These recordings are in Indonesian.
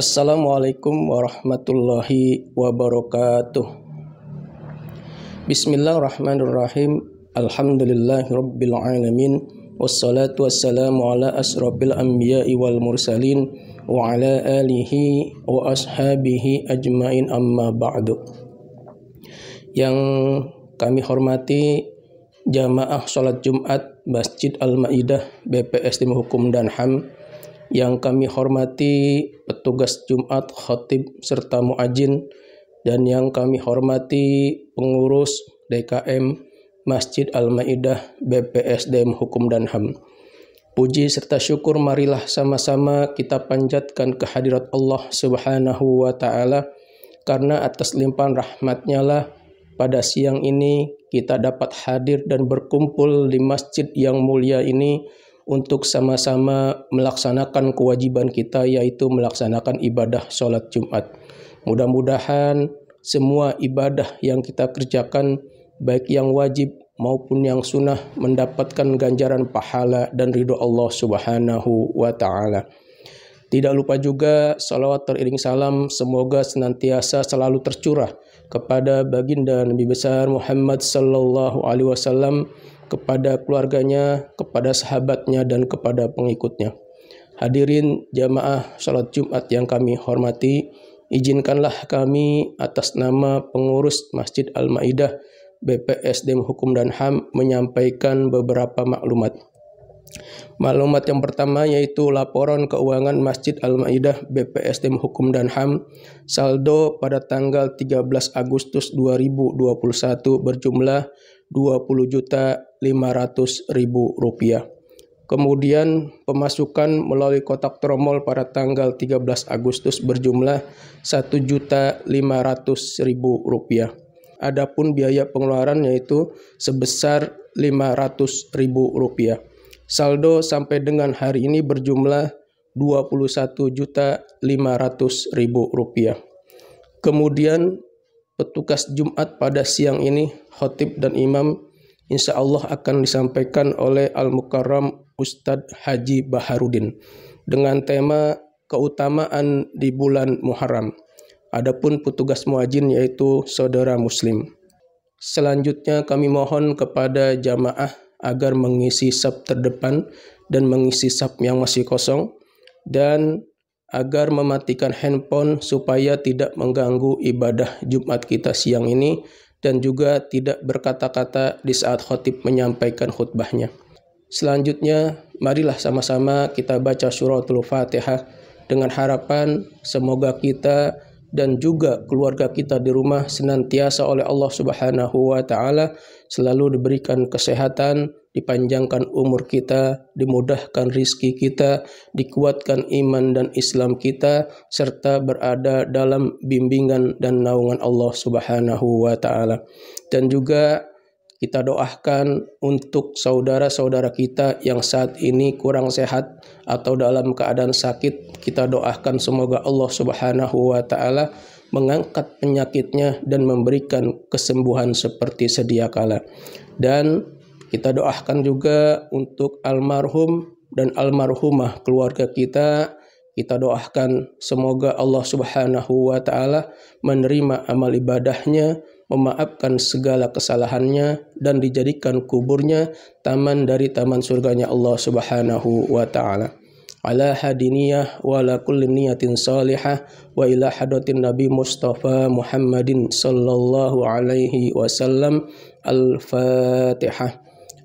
Assalamualaikum warahmatullahi wabarakatuh. Bismillahirrahmanirrahim. Alhamdulillahirrabbilalamin alamin. Wassalatu wassalamu ala asrabil anbiya'i wal mursalin wa ala alihi wa ashabihi ajmain amma ba'du. Yang kami hormati jamaah salat Jumat Masjid Al-Maidah BPS Tim Hukum dan HAM yang kami hormati petugas Jumat, Khotib, serta Muajin, dan yang kami hormati pengurus DKM Masjid Al-Ma'idah BPSDM Hukum dan HAM. Puji serta syukur marilah sama-sama kita panjatkan kehadirat Allah Subhanahu wa taala karena atas limpahan rahmatnya lah pada siang ini kita dapat hadir dan berkumpul di masjid yang mulia ini untuk sama-sama melaksanakan kewajiban kita yaitu melaksanakan ibadah sholat Jumat. Mudah-mudahan semua ibadah yang kita kerjakan baik yang wajib maupun yang sunnah mendapatkan ganjaran pahala dan ridho Allah Subhanahu wa taala. Tidak lupa juga salawat teriring salam semoga senantiasa selalu tercurah kepada baginda Nabi besar Muhammad sallallahu alaihi wasallam kepada keluarganya, kepada sahabatnya, dan kepada pengikutnya. Hadirin jamaah sholat Jumat yang kami hormati, izinkanlah kami atas nama pengurus Masjid Al-Ma'idah BPSDM Hukum dan HAM menyampaikan beberapa maklumat. Maklumat yang pertama yaitu laporan keuangan Masjid Al-Maidah BPSDM Hukum dan HAM saldo pada tanggal 13 Agustus 2021 berjumlah Rp20.500.000. Kemudian pemasukan melalui kotak tromol pada tanggal 13 Agustus berjumlah Rp1.500.000. Adapun biaya pengeluaran yaitu sebesar Rp500.000. Saldo sampai dengan hari ini berjumlah Rp21.500.000. Kemudian petugas Jumat pada siang ini, khotib dan imam, insya Allah akan disampaikan oleh Al-Mukarram Ustadz Haji Baharudin dengan tema keutamaan di bulan Muharram. Adapun petugas muajin yaitu saudara muslim. Selanjutnya kami mohon kepada jamaah agar mengisi sub terdepan dan mengisi sub yang masih kosong dan agar mematikan handphone supaya tidak mengganggu ibadah Jumat kita siang ini dan juga tidak berkata-kata di saat khotib menyampaikan khutbahnya. Selanjutnya, marilah sama-sama kita baca surah al Fatihah dengan harapan semoga kita dan juga keluarga kita di rumah senantiasa oleh Allah Subhanahu wa taala selalu diberikan kesehatan, dipanjangkan umur kita, dimudahkan rizki kita, dikuatkan iman dan Islam kita, serta berada dalam bimbingan dan naungan Allah Subhanahu wa Ta'ala. Dan juga kita doakan untuk saudara-saudara kita yang saat ini kurang sehat atau dalam keadaan sakit. Kita doakan semoga Allah Subhanahu wa taala mengangkat penyakitnya dan memberikan kesembuhan seperti sedia kala. Dan kita doakan juga untuk almarhum dan almarhumah keluarga kita. Kita doakan semoga Allah Subhanahu wa taala menerima amal ibadahnya, memaafkan segala kesalahannya dan dijadikan kuburnya taman dari taman surganya Allah Subhanahu wa taala. Ala hadiniyah wa ala kulli niyatin salihah wa ila hadratin Nabi Mustafa Muhammadin sallallahu alaihi wasallam. al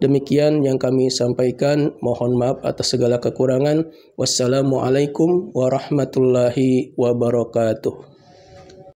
Demikian yang kami sampaikan. Mohon maaf atas segala kekurangan. Wassalamualaikum warahmatullahi wabarakatuh.